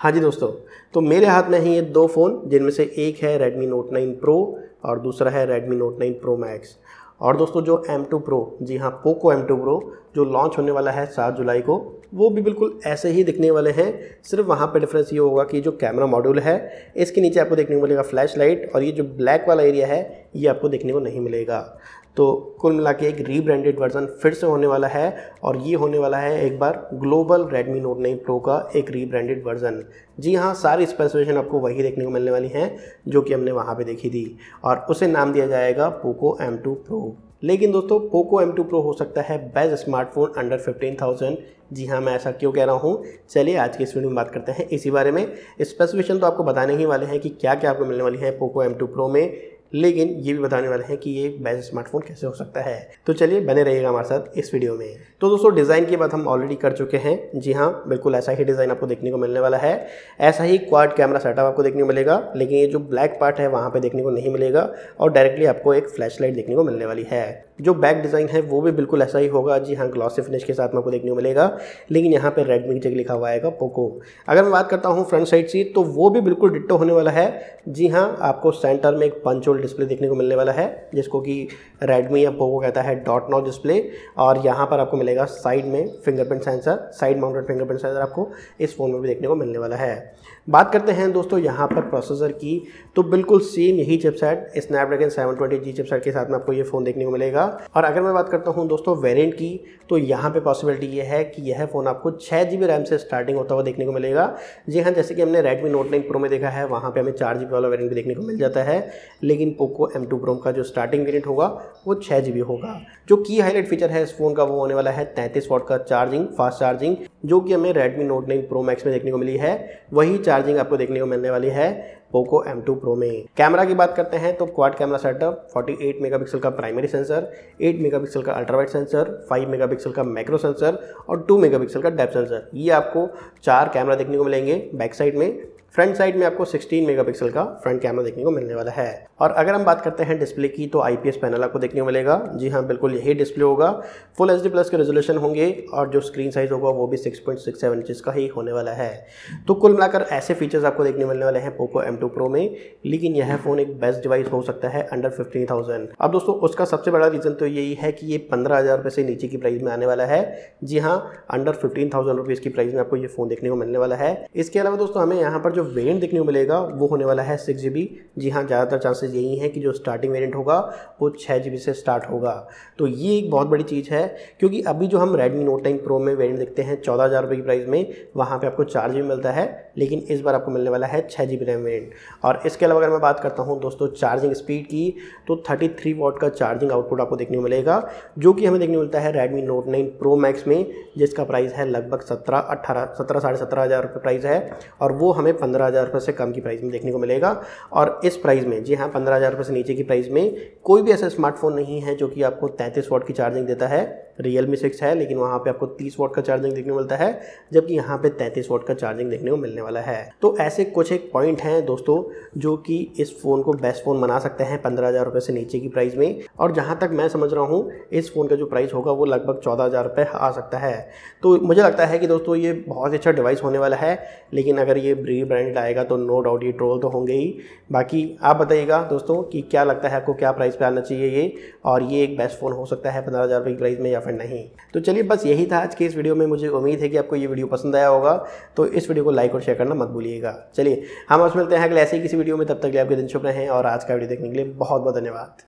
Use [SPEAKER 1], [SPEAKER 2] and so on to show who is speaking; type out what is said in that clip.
[SPEAKER 1] हाँ जी दोस्तों तो मेरे हाथ में हैं ये दो फ़ोन जिनमें से एक है Redmi Note 9 Pro और दूसरा है Redmi Note 9 Pro Max और दोस्तों जो M2 Pro जी हाँ पोको M2 Pro जो लॉन्च होने वाला है सात जुलाई को वो भी बिल्कुल ऐसे ही दिखने वाले हैं सिर्फ वहाँ पे डिफरेंस ये होगा कि जो कैमरा मॉड्यूल है इसके नीचे आपको देखने को मिलेगा फ्लैश लाइट और ये जो ब्लैक वाला एरिया है ये आपको देखने को नहीं मिलेगा तो कुल मिला के एक रीब्रांडेड वर्जन फिर से होने वाला है और ये होने वाला है एक बार global Redmi Note nine pro का एक रीब्रांडेड वर्जन जी हाँ सारी स्पेसिफिकेशन आपको वही देखने को मिलने वाली हैं जो कि हमने वहाँ पे देखी थी और उसे नाम दिया जाएगा पोको एम टू प्रो लेकिन दोस्तों पोको एम टू प्रो हो सकता है best smartphone under fifteen thousand जी हाँ मैं ऐसा क्यों कह रहा हूँ चलिए आज की इस वीडियो में बात करते हैं इसी बारे में स्पेसिफिकेशन तो आपको बताने ही वाले हैं कि क्या क्या आपको मिलने वाली है पोको एम टू प्रो में लेकिन ये भी बताने वाले हैं कि ये बेस्ट स्मार्टफोन कैसे हो सकता है तो चलिए बने रहिएगा हमारे साथ इस वीडियो में तो दोस्तों डिज़ाइन की बात हम ऑलरेडी कर चुके हैं जी हाँ बिल्कुल ऐसा ही डिज़ाइन आपको देखने को मिलने वाला है ऐसा ही क्वाड कैमरा सेटअप आपको देखने को मिलेगा लेकिन ये जो ब्लैक पार्ट है वहाँ पर देखने को नहीं मिलेगा और डायरेक्टली आपको एक फ्लैश लाइट देखने को मिलने वाली है जो बैक डिज़ाइन है वो भी बिल्कुल ऐसा ही होगा जी हाँ ग्लॉसी फिनिश के साथ में आपको देखने को मिलेगा लेकिन यहाँ पर रेडमी की जगह लिखा हुआ आएगा पोको अगर मैं बात करता हूँ फ्रंट साइड से तो वो भी बिल्कुल डिट्टो होने वाला है जी हाँ आपको सेंटर में एक पंचोल फुल डिस्प्ले देखने को मिलने वाला है जिसको कि रेडमी या पोको कहता है डॉट नॉट डिस्प्ले और यहाँ पर आपको मिलेगा साइड में fingerprint sensor side mounted fingerprint sensor आपको इस फ़ोन में भी देखने को मिलने वाला है बात करते हैं दोस्तों यहाँ पर प्रोसेसर की तो बिल्कुल सेम यही chipset Snapdragon seven twenty G chipset के साथ में आपको ये फ़ोन देखने को मिलेगा और अगर मैं बात करता हूँ दोस्तों वेरियंट की तो यहाँ पर पॉसिबिलिटी ये है कि यह फ़ोन आपको छः जी रैम से स्टार्टिंग होता हुआ देखने को मिलेगा जी हाँ जैसे कि हमने रेडमी नोट नाइन प्रो में देखा है वहाँ पर हमें चार जी वाला वेरियंट भी देखने को मिल जाता है लेकिन लेकिन पोको एम टू प्रोम का जो स्टार्टिंग वेरियंट होगा वो छः जी होगा जो की हाईलाइट फीचर है इस फ़ोन का वो होने वाला है तैंतीस वॉट का चार्जिंग फास्ट चार्जिंग जो कि हमें Redmi Note nine Pro Max में देखने को मिली है वही चार्जिंग आपको देखने को मिलने वाली है पोको M2 Pro में कैमरा की बात करते हैं तो क्वाड कैमरा सेटअप 48 मेगापिक्सल का प्राइमरी सेंसर 8 मेगापिक्सल का अल्ट्रावाइट सेंसर 5 मेगापिक्सल का मैक्रो सेंसर और 2 मेगापिक्सल का डेप सेंसर ये आपको चार कैमरा देखने को मिलेंगे बैक साइड में फ्रंट साइड में आपको 16 मेगापिक्सल का फ्रंट कैमरा देखने को मिलने वाला है और अगर हम बात करते हैं डिस्प्ले की तो आईपीएस पैनल आपको देखने को मिलेगा जी हाँ बिल्कुल यही डिस्प्ले होगा फुल एच प्लस के रेजोल्यूशन होंगे और जो स्क्रीन साइज होगा वो भी 6.67 इंचेस का ही होने वाला है तो कुल मिलाकर ऐसे फीचर्स आपको देखने मिलने वाले हैं पोको एम प्रो में लेकिन यह फ़ोन एक बेस्ट डिवाइस हो सकता है अंडर फिफ्टीन थाउजेंड अब दोस्तों उसका सबसे बड़ा रीज़न तो यही है कि ये पंद्रह हज़ार रुपये से नीचे की प्राइस में आने वाला है जी हाँ अंडर फिफ्टीन थाउजेंड रुपीज़ की प्राइस में आपको ये फ़ोन देखने को मिलने वाला है इसके अलावा दोस्तों हमें यहाँ पर जो वेरियंट देखने को मिलेगा वो होने वाला है सिक्स जी बी जी हाँ ज़्यादातर चांसेस यही हैं कि जो स्टार्टिंग वेरियंट होगा वो छः जी बी से स्टार्ट होगा तो ये एक बहुत बड़ी चीज़ है क्योंकि अभी जो हम रेडमी नोट टेन प्रो में वेरियंट देखते हैं चौदह हज़ार रुपये की प्राइस में वहाँ पर आपको चार जी मिलता है लेकिन इस बार आपको मिलने वाला है छः जी बी रैम वेरिएंट और इसके अलावा अगर मैं बात करता हूँ दोस्तों चार्जिंग स्पीड की तो थर्टी थ्री वॉट का चार्जिंग आउटपुट आपको देखने को मिलेगा जो कि हमें देखने को मिलता है Redmi Note nine Pro Max में जिसका प्राइस है लगभग सत्रह अट्ठारह सत्रह साढ़े सत्रह हज़ार रुपये प्राइस है और वो हमें पंद्रह हज़ार रुपये से कम की प्राइस में देखने को मिलेगा और इस प्राइस में जी हाँ पंद्रह हज़ार रुपये से नीचे की प्राइस में कोई भी ऐसा स्मार्टफोन नहीं है जो कि आपको तैंतीस वॉट की चार्जिंग देता है रियल मी सिक्स है लेकिन वहाँ पे आपको 30 वॉट का चार्जिंग देखने को मिलता है जबकि यहाँ पे 33 वॉट का चार्जिंग देखने को मिलने वाला है तो ऐसे कुछ एक पॉइंट हैं दोस्तों जो कि इस फ़ोन को बेस्ट फ़ोन बना सकते हैं पंद्रह हज़ार रुपये से नीचे की प्राइस में और जहाँ तक मैं समझ रहा हूँ इस फ़ोन का जो प्राइस होगा वो लगभग चौदह हज़ार रुपये आ सकता है तो मुझे लगता है कि दोस्तों ये बहुत अच्छा डिवाइस होने वाला है लेकिन अगर ये ब्री ब्रांड आएगा तो नो डाउट ये ट्रोल तो होंगे ही बाकी आप बताइएगा दोस्तों कि क्या लगता है आपको क्या प्राइस पर आना चाहिए ये और ये एक बेस्ट फ़ोन हो सकता है पंद्रह हज़ार रुपये की प्राइस में या फिर नहीं तो चलिए बस यही था आज के इस वीडियो में मुझे उम्मीद है कि आपको ये वीडियो पसंद आया होगा तो इस वीडियो को लाइक और शेयर करना मत भूलिएगा चलिए हम आपसे मिलते हैं अगले ऐसे ही किसी वीडियो में तब तक लिए आपके दिन शुभ हैं और आज का वीडियो देखने के लिए बहुत बहुत धन्यवाद